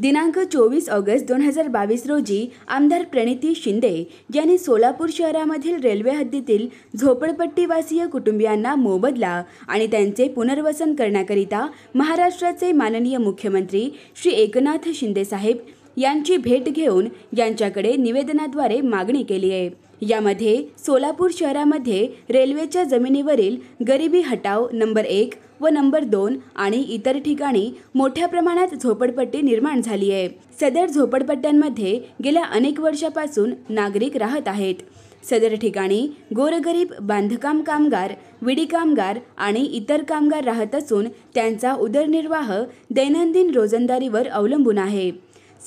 दिनांक चोवीस ऑगस्ट दोन हजार बावीस रोजी आमदार प्रणिती शिंदे यांनी सोलापूर शहरामधील रेल्वे हद्दीतील झोपडपट्टीवासीय कुटुंबियांना मोबदला आणि त्यांचे पुनर्वसन करण्याकरिता महाराष्ट्राचे माननीय मुख्यमंत्री श्री एकनाथ शिंदे साहेब यांची भेट घेऊन यांच्याकडे निवेदनाद्वारे मागणी केली आहे यामध्ये सोलापूर शहरामध्ये रेल्वेच्या जमिनीवरील गरिबी हटाव नंबर एक व नंबर दोन आणि इतर ठिकाणी मोठ्या प्रमाणात झोपडपट्टी निर्माण झाली आहे सदर झोपडपट्ट्यांमध्ये गेल्या अनेक वर्षापासून नागरिक राहत आहेत सदर ठिकाणी गोरगरीब बांधकाम कामगार विडी कामगार आणि इतर कामगार राहत असून त्यांचा उदरनिर्वाह दैनंदिन रोजंदारीवर अवलंबून आहे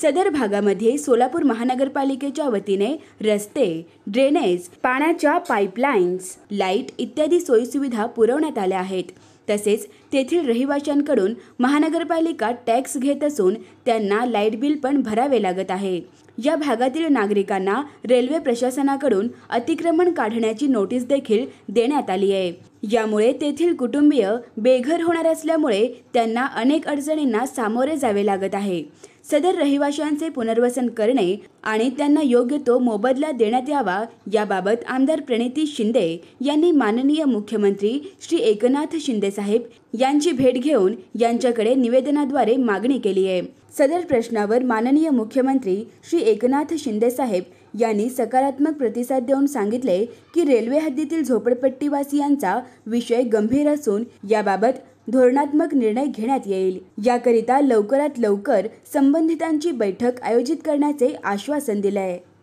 सदर भागामध्ये सोलापूर महानगरपालिकेच्या वतीने रस्ते ड्रेनेज पाण्याच्या पाईपलाईन्स लाईट इत्यादी सोयीसुविधा पुरवण्यात आल्या आहेत तसेच तेथील रहिवाशांकडून महानगरपालिका टॅक्स घेत असून त्यांना लाईट बिल पण भरावे लागत आहे या भागातील नागरिकांना रेल्वे प्रशासनाकडून अतिक्रमण काढण्याची नोटीस देखील देण्यात आली आहे यामुळे तेथील कुटुंबीय बेघर होणार असल्यामुळे त्यांना अनेक अडचणींना सामोरे जावे लागत आहे सदर रहिवाशांचे पुनर्वसन करणे आणि त्यांना योग्य तो मोबदला देण्यात यावा याबाबत आमदार प्रणिती शिंदे यांनी माननीय मुख्यमंत्री श्री एकनाथ शिंदे साहेब यांची भेट घेऊन यांच्याकडे निवेदनाद्वारे मागणी केली आहे सदर प्रश्नावर माननीय मुख्यमंत्री श्री एकनाथ शिंदे साहेब यांनी सकारात्मक प्रतिसाद देऊन सांगितले की रेल्वे हद्दीतील झोपडपट्टीवासियांचा विषय गंभीर असून याबाबत धोरणात्मक निर्णय घेण्यात येईल याकरिता लवकरात लवकर संबंधितांची बैठक आयोजित करण्याचे आश्वासन दिले आहे